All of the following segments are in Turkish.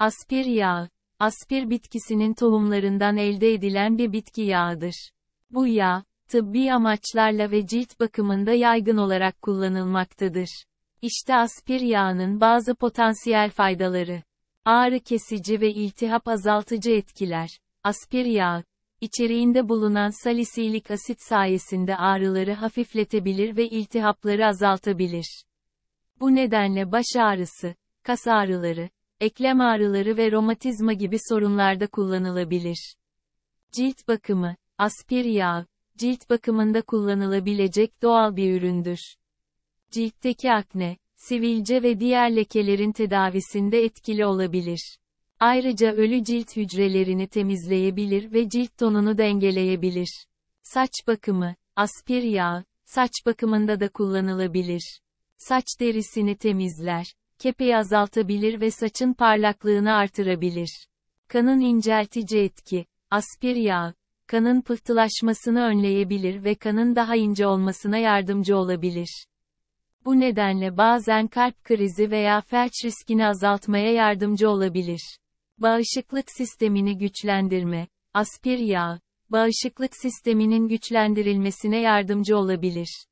Aspir yağı. Aspir bitkisinin tohumlarından elde edilen bir bitki yağıdır. Bu yağ, tıbbi amaçlarla ve cilt bakımında yaygın olarak kullanılmaktadır. İşte aspir yağının bazı potansiyel faydaları. Ağrı kesici ve iltihap azaltıcı etkiler. Aspir yağı, içeriğinde bulunan salisilik asit sayesinde ağrıları hafifletebilir ve iltihapları azaltabilir. Bu nedenle baş ağrısı, kas ağrıları, eklem ağrıları ve romatizma gibi sorunlarda kullanılabilir. Cilt bakımı, aspir yağ, cilt bakımında kullanılabilecek doğal bir üründür. Ciltteki akne, sivilce ve diğer lekelerin tedavisinde etkili olabilir. Ayrıca ölü cilt hücrelerini temizleyebilir ve cilt tonunu dengeleyebilir. Saç bakımı, aspir yağ, saç bakımında da kullanılabilir. Saç derisini temizler, kepeği azaltabilir ve saçın parlaklığını artırabilir. Kanın inceltici etki, aspir yağı, kanın pıhtılaşmasını önleyebilir ve kanın daha ince olmasına yardımcı olabilir. Bu nedenle bazen kalp krizi veya felç riskini azaltmaya yardımcı olabilir. Bağışıklık sistemini güçlendirme, aspir yağı, bağışıklık sisteminin güçlendirilmesine yardımcı olabilir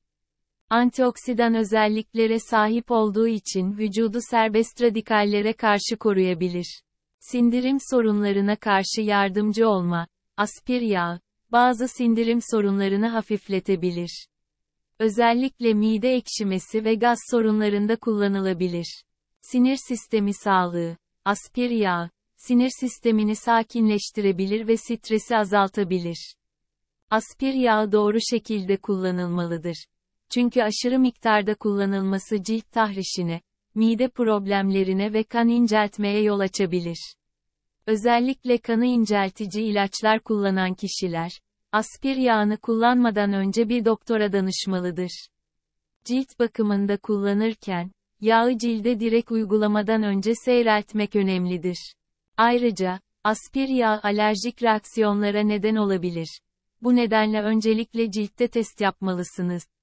antioksidan özelliklere sahip olduğu için vücudu serbest radikallere karşı koruyabilir. Sindirim sorunlarına karşı yardımcı olma, aspir yağı, bazı sindirim sorunlarını hafifletebilir. Özellikle mide ekşimesi ve gaz sorunlarında kullanılabilir. Sinir sistemi sağlığı, aspir yağı, sinir sistemini sakinleştirebilir ve stresi azaltabilir. Aspir yağı doğru şekilde kullanılmalıdır. Çünkü aşırı miktarda kullanılması cilt tahrişine, mide problemlerine ve kan inceltmeye yol açabilir. Özellikle kanı inceltici ilaçlar kullanan kişiler, aspir yağını kullanmadan önce bir doktora danışmalıdır. Cilt bakımında kullanırken, yağı cilde direkt uygulamadan önce seyreltmek önemlidir. Ayrıca, aspir yağı alerjik reaksiyonlara neden olabilir. Bu nedenle öncelikle ciltte test yapmalısınız.